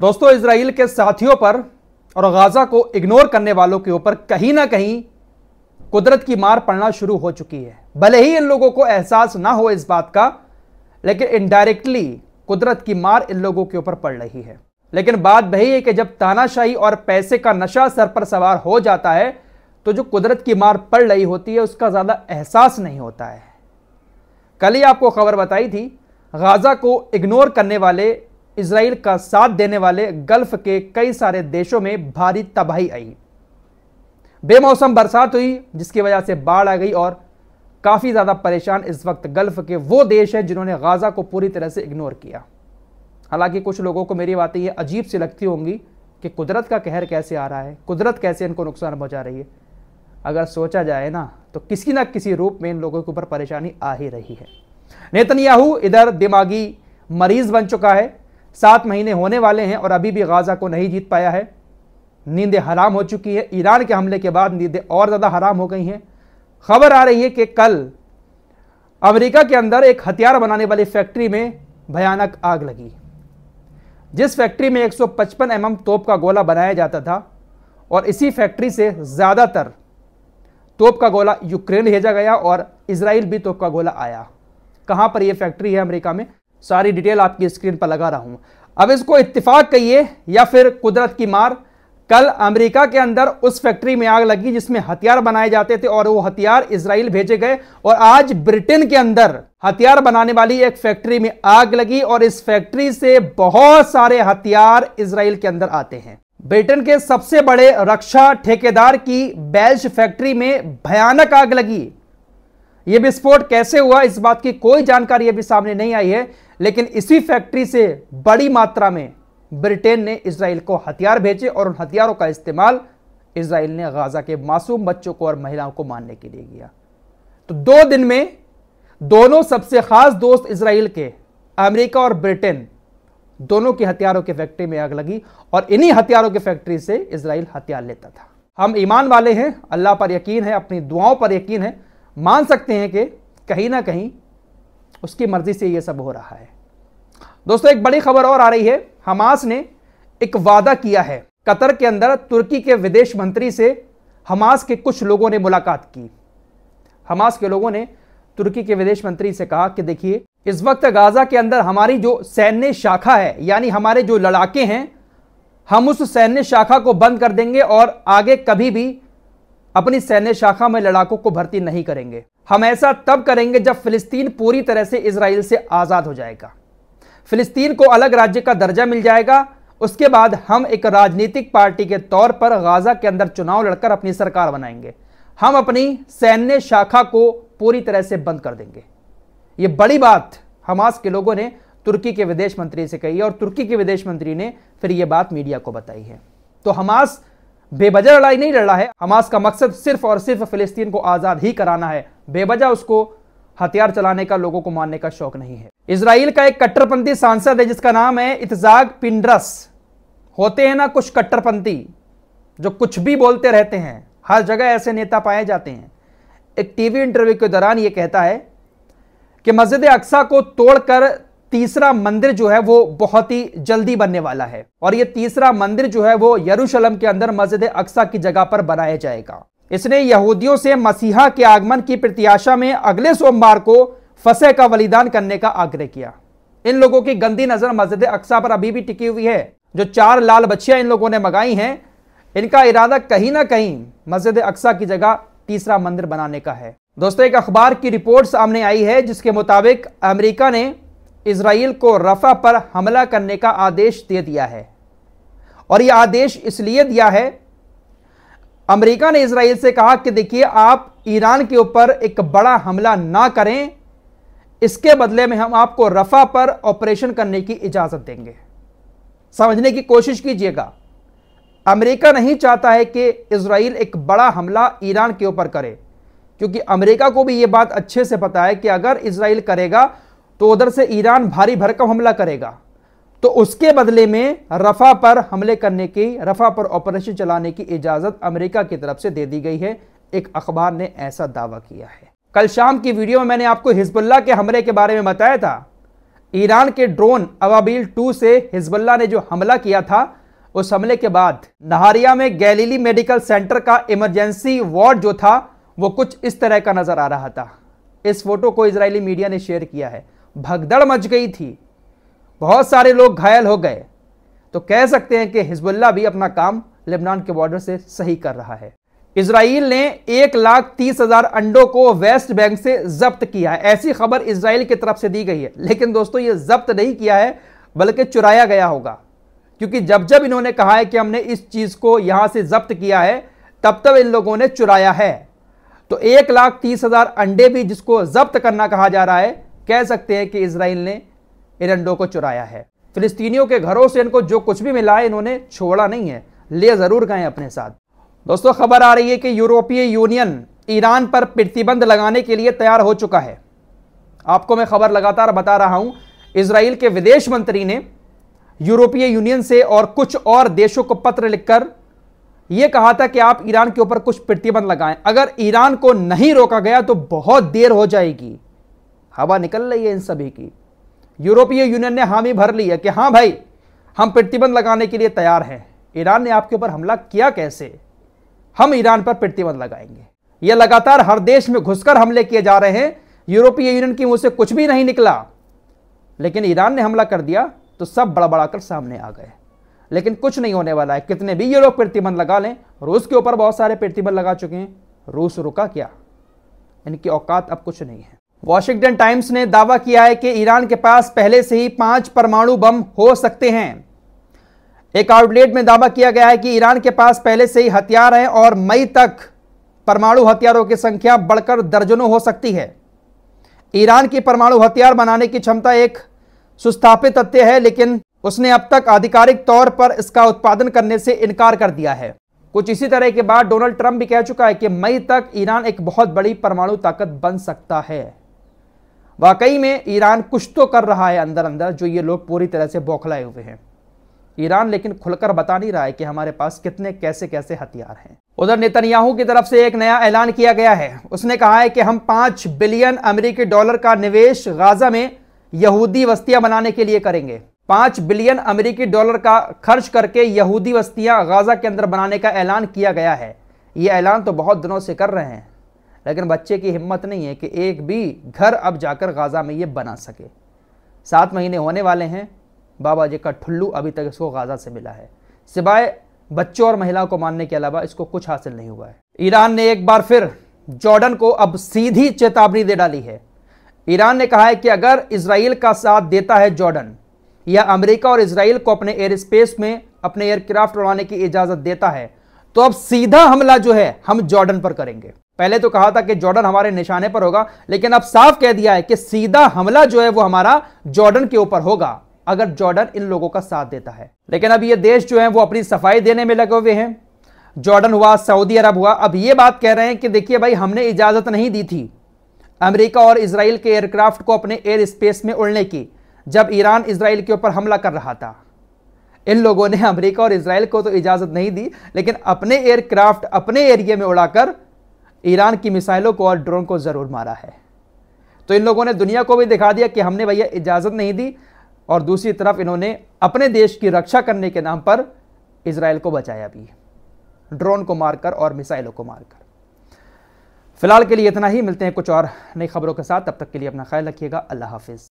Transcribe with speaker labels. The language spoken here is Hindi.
Speaker 1: दोस्तों इसराइल के साथियों पर और गाजा को इग्नोर करने वालों के ऊपर कहीं ना कहीं कुदरत की मार पड़ना शुरू हो चुकी है भले ही इन लोगों को एहसास ना हो इस बात का लेकिन इनडायरेक्टली कुदरत की मार इन लोगों के ऊपर पड़ रही है लेकिन बात वही है कि जब तानाशाही और पैसे का नशा सर पर सवार हो जाता है तो जो कुदरत की मार पड़ रही होती है उसका ज़्यादा एहसास नहीं होता है कल ही आपको खबर बताई थी गाज़ा को इग्नोर करने वाले इसराइल का साथ देने वाले गल्फ के कई सारे देशों में भारी तबाही आई बेमौसम बरसात हुई जिसकी वजह से बाढ़ आ गई और काफ़ी ज़्यादा परेशान इस वक्त गल्फ के वो देश है जिन्होंने गाज़ा को पूरी तरह से इग्नोर किया हालांकि कुछ लोगों को मेरी बातें ये अजीब सी लगती होंगी कि कुदरत का कहर कैसे आ रहा है कुदरत कैसे इनको नुकसान पहुंचा रही है अगर सोचा जाए ना तो किसी ना किसी रूप में इन लोगों के ऊपर परेशानी आ ही रही है नेतन्याहू इधर दिमागी मरीज बन चुका है सात महीने होने वाले हैं और अभी भी गाज़ा को नहीं जीत पाया है नींदें हराम हो चुकी है ईरान के हमले के बाद नींदें और ज़्यादा हराम हो गई हैं खबर आ रही है कि कल अमेरिका के अंदर एक हथियार बनाने वाली फैक्ट्री में भयानक आग लगी जिस फैक्ट्री में 155 mm तोप का गोला बनाया जाता था और इसी फैक्ट्री से ज़्यादातर तोप का गोला यूक्रेन भेजा गया और इसराइल भी तोप का गोला आया कहाँ पर यह फैक्ट्री है अमेरिका में सारी डिटेल आपकी स्क्रीन पर लगा रहा हूं अब इसको इत्तेफाक कहिए या फिर कुदरत की मार कल अमेरिका के अंदर उस फैक्ट्री में आग लगी जिसमें हथियार बनाए जाते थे और वो हथियार इसराइल भेजे गए और आज ब्रिटेन के अंदर हथियार बनाने वाली एक फैक्ट्री में आग लगी और इस फैक्ट्री से बहुत सारे हथियार इसराइल के अंदर आते हैं ब्रिटेन के सबसे बड़े रक्षा ठेकेदार की बेल्च फैक्ट्री में भयानक आग लगी यह विस्फोट कैसे हुआ इस बात की कोई जानकारी अभी सामने नहीं आई है लेकिन इसी फैक्ट्री से बड़ी मात्रा में ब्रिटेन ने इसराइल को हथियार भेजे और उन हथियारों का इस्तेमाल इसराइल ने गाजा के मासूम बच्चों को और महिलाओं को मारने के लिए किया तो दो दिन में दोनों सबसे खास दोस्त इसराइल के अमेरिका और ब्रिटेन दोनों के हथियारों की फैक्ट्री में आग लगी और इन्हीं हथियारों की फैक्ट्री से इसराइल हथियार लेता था हम ईमान वाले हैं अल्लाह पर यकीन है अपनी दुआओं पर यकीन है मान सकते हैं कि कहीं ना कहीं उसकी मर्जी से यह सब हो रहा है दोस्तों एक बड़ी खबर और आ रही है हमास ने एक वादा किया है कतर के अंदर तुर्की के विदेश मंत्री से हमास के कुछ लोगों ने मुलाकात की हमास के लोगों ने तुर्की के विदेश मंत्री से कहा कि देखिए इस वक्त गाजा के अंदर हमारी जो सैन्य शाखा है यानी हमारे जो लड़ाके हैं हम उस सैन्य शाखा को बंद कर देंगे और आगे कभी भी अपनी सैन्य शाखा में लड़ाकों को भर्ती नहीं करेंगे हम ऐसा तब करेंगे जब फिलिस्तीन पूरी तरह से इसराइल से आज़ाद हो जाएगा फिलिस्तीन को अलग राज्य का दर्जा मिल जाएगा उसके बाद हम एक राजनीतिक पार्टी के तौर पर गाजा के अंदर चुनाव लड़कर अपनी सरकार बनाएंगे हम अपनी सैन्य शाखा को पूरी तरह से बंद कर देंगे यह बड़ी बात हमास के लोगों ने तुर्की के विदेश मंत्री से कही और तुर्की के विदेश मंत्री ने फिर यह बात मीडिया को बताई है तो हमास बेवजह लड़ाई नहीं लड़ रहा है हमास का मकसद सिर्फ और सिर्फ फिलिस्तीन को आज़ाद ही कराना है बेवजह उसको हथियार चलाने का लोगों को मानने का शौक नहीं है इसराइल का एक कट्टरपंथी सांसद है जिसका नाम है इतजाग पिंडरस होते हैं ना कुछ कट्टरपंथी जो कुछ भी बोलते रहते हैं हर जगह ऐसे नेता पाए जाते हैं एक टीवी इंटरव्यू के दौरान यह कहता है कि मस्जिद अक्सा को तोड़कर तीसरा मंदिर जो है वो बहुत ही जल्दी बनने वाला है और ये तीसरा मंदिर जो है वो यरूशलम के अंदर मस्जिद अक्सा की जगह पर बनाया जाएगा इसने यहूदियों से मसीहा के आगमन की प्रत्याशा में अगले सोमवार को फसे का बलिदान करने का आग्रह किया इन लोगों की गंदी नजर मस्जिद अक्सा पर अभी भी टिकी हुई है जो चार लाल बच्चियां इन लोगों ने मंगाई हैं इनका इरादा कहीं ना कहीं मस्जिद अक्सा की जगह तीसरा मंदिर बनाने का है दोस्तों एक अखबार की रिपोर्ट सामने आई है जिसके मुताबिक अमेरिका ने इसराइल को रफा पर हमला करने का आदेश दे दिया है और यह आदेश इसलिए दिया है अमेरिका ने इसराइल से कहा कि देखिए आप ईरान के ऊपर एक बड़ा हमला ना करें इसके बदले में हम आपको रफा पर ऑपरेशन करने की इजाज़त देंगे समझने की कोशिश कीजिएगा अमेरिका नहीं चाहता है कि इसराइल एक बड़ा हमला ईरान के ऊपर करे क्योंकि अमेरिका को भी यह बात अच्छे से पता है कि अगर इसराइल करेगा तो उधर से ईरान भारी भरकम हमला करेगा तो उसके बदले में रफा पर हमले करने की रफा पर ऑपरेशन चलाने की इजाज़त अमेरिका की तरफ से दे दी गई है एक अखबार ने ऐसा दावा किया है कल शाम की वीडियो में मैंने आपको हिजबुल्ला के हमले के बारे में बताया था ईरान के ड्रोन अवाबील टू से हिजबुल्ला ने जो हमला किया था उस हमले के बाद नहारिया में गैलीली मेडिकल सेंटर का इमरजेंसी वार्ड जो था वो कुछ इस तरह का नज़र आ रहा था इस फोटो को इसराइली मीडिया ने शेयर किया है भगदड़ मच गई थी बहुत सारे लोग घायल हो गए तो कह सकते हैं कि हिजबुल्ला भी अपना काम लेबनान के बॉर्डर से सही कर रहा है इसराइल ने एक लाख तीस हजार अंडों को वेस्ट बैंक से जब्त किया है ऐसी खबर इसराइल की तरफ से दी गई है लेकिन दोस्तों ये जब्त नहीं किया है बल्कि चुराया गया होगा क्योंकि जब जब इन्होंने कहा है कि हमने इस चीज़ को यहां से जब्त किया है तब तब इन लोगों ने चुराया है तो एक लाख तीस हजार अंडे भी जिसको जब्त करना कहा जा रहा है कह सकते हैं कि इसराइल ने इन अंडों को चुराया है फिलिस्तीनियों के घरों से इनको जो कुछ भी मिला है इन्होंने छोड़ा नहीं है ले ज़रूर गए अपने साथ दोस्तों खबर आ रही है कि यूरोपीय यूनियन ईरान पर प्रतिबंध लगाने के लिए तैयार हो चुका है आपको मैं खबर लगातार बता रहा हूं इसराइल के विदेश मंत्री ने यूरोपीय यूनियन से और कुछ और देशों को पत्र लिखकर यह कहा था कि आप ईरान के ऊपर कुछ प्रतिबंध लगाएं अगर ईरान को नहीं रोका गया तो बहुत देर हो जाएगी हवा निकल रही है इन सभी की यूरोपीय यूनियन ने हामी भर ली है कि हाँ भाई हम प्रतिबंध लगाने के लिए तैयार हैं ईरान ने आपके ऊपर हमला किया कैसे हम ईरान पर प्रतिबंध लगाएंगे ये लगातार हर देश में घुसकर हमले किए जा रहे हैं यूरोपीय यूनियन की मुंह से कुछ भी नहीं निकला लेकिन ईरान ने हमला कर दिया तो सब बड़बड़ा कर सामने आ गए लेकिन कुछ नहीं होने वाला है कितने भी ये लोग प्रतिबंध लगा लें रूस के ऊपर बहुत सारे प्रतिबंध लगा चुके हैं रूस रुका क्या इनकी औकात अब कुछ नहीं है वॉशिंगटन टाइम्स ने दावा किया है कि ईरान के पास पहले से ही पांच परमाणु बम हो सकते हैं एक आउटलेट में दावा किया गया है कि ईरान के पास पहले से ही हथियार हैं और मई तक परमाणु हथियारों की संख्या बढ़कर दर्जनों हो सकती है ईरान की परमाणु हथियार बनाने की क्षमता एक सुस्थापित तथ्य है लेकिन उसने अब तक आधिकारिक तौर पर इसका उत्पादन करने से इनकार कर दिया है कुछ इसी तरह के बाद डोनाल्ड ट्रंप भी कह चुका है कि मई तक ईरान एक बहुत बड़ी परमाणु ताकत बन सकता है वाकई में ईरान कुछ तो कर रहा है अंदर अंदर जो ये लोग पूरी तरह से बौखलाए हुए हैं ईरान लेकिन खुलकर बता नहीं रहा है कि हमारे पास कितने कैसे कैसे हथियार हैं उधर नेतन्याहू की तरफ से एक नया ऐलान किया गया है उसने कहा है कि हम पांच बिलियन अमेरिकी डॉलर का निवेश गाजा में यहूदी बस्तियां बनाने के लिए करेंगे पांच बिलियन अमेरिकी डॉलर का खर्च करके यहूदी बस्तियां गाजा के अंदर बनाने का ऐलान किया गया है ये ऐलान तो बहुत दिनों से कर रहे हैं लेकिन बच्चे की हिम्मत नहीं है कि एक भी घर अब जाकर गाज़ा में ये बना सके सात महीने होने वाले हैं बाबा जी का ठुल्लू अभी तक इसको गाज़ा से मिला है सिवाय बच्चों और महिलाओं को मानने के अलावा इसको कुछ हासिल नहीं हुआ है ईरान ने एक बार फिर जॉर्डन को अब सीधी चेतावनी दे डाली है ईरान ने कहा है कि अगर इसराइल का साथ देता है जॉर्डन या अमेरिका और इसराइल को अपने एयर स्पेस में अपने एयरक्राफ्ट उड़ाने की इजाज़त देता है तो अब सीधा हमला जो है हम जॉर्डन पर करेंगे पहले तो कहा था कि जॉर्डन हमारे निशाने पर होगा लेकिन अब साफ कह दिया है कि सीधा हमला जो है वो हमारा जॉर्डन के ऊपर होगा अगर जॉर्डन इन लोगों का साथ देता है लेकिन अब ये देश जो है वो अपनी सफाई देने में लगे हुए हैं जॉर्डन हुआ सऊदी अरब हुआ अब ये बात कह रहे हैं कि देखिए भाई हमने इजाज़त नहीं दी थी अमेरिका और इसराइल के एयरक्राफ्ट को अपने एयर स्पेस में उड़ने की जब ईरान इसराइल के ऊपर हमला कर रहा था इन लोगों ने अमेरिका और इसराइल को तो इजाज़त नहीं दी लेकिन अपने एयरक्राफ्ट अपने एरिए में उड़ाकर ईरान की मिसाइलों को और ड्रोन को ज़रूर मारा है तो इन लोगों ने दुनिया को भी दिखा दिया कि हमने भैया इजाज़त नहीं दी और दूसरी तरफ इन्होंने अपने देश की रक्षा करने के नाम पर इसराइल को बचाया भी ड्रोन को मारकर और मिसाइलों को मारकर फिलहाल के लिए इतना ही मिलते हैं कुछ और नई खबरों के साथ तब तक के लिए अपना ख्याल रखिएगा अल्लाह हाफिज़